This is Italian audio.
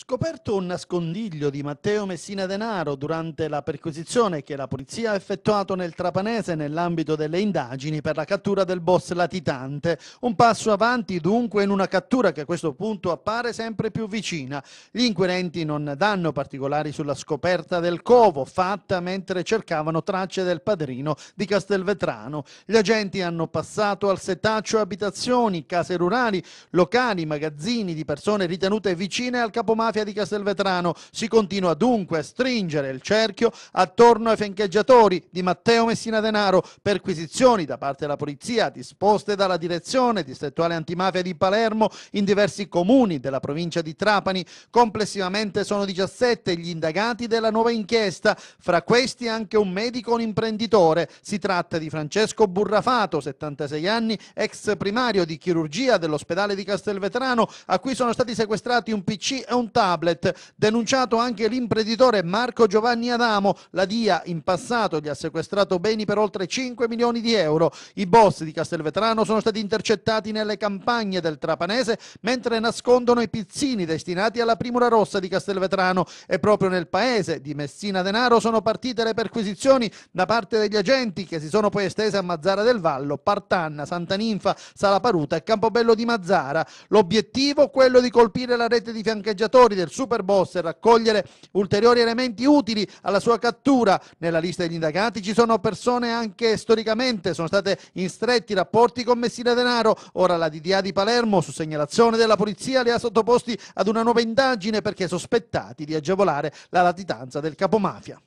Scoperto un nascondiglio di Matteo Messina Denaro durante la perquisizione che la polizia ha effettuato nel Trapanese nell'ambito delle indagini per la cattura del boss latitante, un passo avanti dunque in una cattura che a questo punto appare sempre più vicina. Gli inquirenti non danno particolari sulla scoperta del covo fatta mentre cercavano tracce del padrino di Castelvetrano. Gli agenti hanno passato al setaccio abitazioni, case rurali, locali, magazzini di persone ritenute vicine al capomano mafia di Castelvetrano. Si continua dunque a stringere il cerchio attorno ai fiancheggiatori di Matteo Messina Denaro. Perquisizioni da parte della polizia disposte dalla direzione distrettuale antimafia di Palermo in diversi comuni della provincia di Trapani. Complessivamente sono 17 gli indagati della nuova inchiesta, fra questi anche un medico e un imprenditore. Si tratta di Francesco Burrafato, 76 anni, ex primario di chirurgia dell'ospedale di Castelvetrano, a cui sono stati sequestrati un PC e un tablet tablet. Denunciato anche l'imprenditore Marco Giovanni Adamo. La DIA in passato gli ha sequestrato beni per oltre 5 milioni di euro. I boss di Castelvetrano sono stati intercettati nelle campagne del Trapanese mentre nascondono i pizzini destinati alla primura Rossa di Castelvetrano e proprio nel paese di Messina Denaro sono partite le perquisizioni da parte degli agenti che si sono poi estese a Mazzara del Vallo, Partanna, Santa Ninfa, Sala Paruta e Campobello di Mazzara. L'obiettivo quello di colpire la rete di fiancheggiatori giocatori del Superboss e raccogliere ulteriori elementi utili alla sua cattura. Nella lista degli indagati ci sono persone anche storicamente, sono state in stretti rapporti con Messina Denaro. Ora la DDA di Palermo, su segnalazione della polizia, li ha sottoposti ad una nuova indagine perché sospettati di agevolare la latitanza del capomafia.